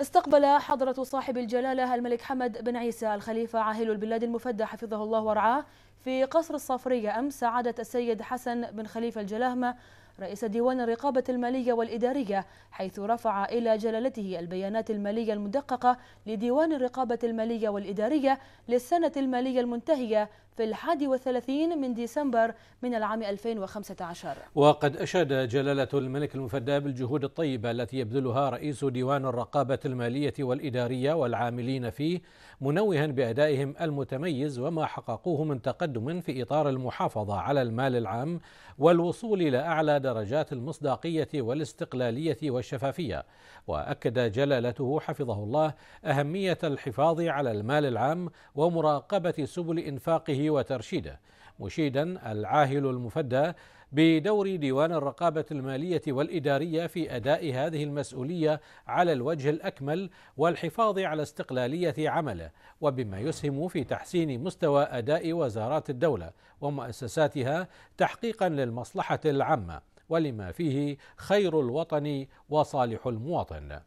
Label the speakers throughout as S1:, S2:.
S1: استقبل حضرة صاحب الجلالة الملك حمد بن عيسى الخليفة عاهل البلاد المفدى حفظه الله ورعاه في قصر الصافرية أمس سعادة السيد حسن بن خليفة الجلاهمة رئيس ديوان الرقابة المالية والإدارية حيث رفع إلى جلالته البيانات المالية المدققة لديوان الرقابة المالية والإدارية للسنة المالية المنتهية في الحادي والثلاثين من ديسمبر من العام 2015
S2: وقد أشاد جلالة الملك المفدى بالجهود الطيبة التي يبذلها رئيس ديوان الرقابة المالية والإدارية والعاملين فيه منوها بأدائهم المتميز وما حققوه من تقدم في إطار المحافظة على المال العام والوصول إلى أعلى درجات المصداقية والاستقلالية والشفافية وأكد جلالته حفظه الله أهمية الحفاظ على المال العام ومراقبة سبل إنفاقه وترشيده مشيدا العاهل المفدى بدور ديوان الرقابة المالية والإدارية في أداء هذه المسؤولية على الوجه الأكمل والحفاظ على استقلالية عمله وبما يسهم في تحسين مستوى أداء وزارات الدولة ومؤسساتها تحقيقا للمصلحة العامة ولما فيه خير الوطن وصالح المواطن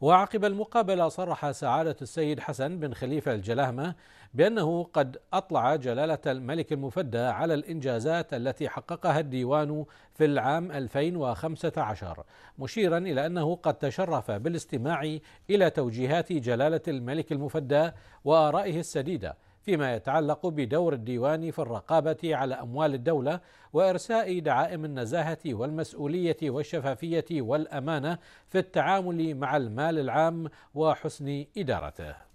S2: وعقب المقابلة صرح سعادة السيد حسن بن خليفة الجلاهمة بأنه قد أطلع جلالة الملك المفدى على الإنجازات التي حققها الديوان في العام 2015 مشيرا إلى أنه قد تشرف بالاستماع إلى توجيهات جلالة الملك المفدى وآرائه السديدة فيما يتعلق بدور الديوان في الرقابة على أموال الدولة وإرساء دعائم النزاهة والمسؤولية والشفافية والأمانة في التعامل مع المال العام وحسن إدارته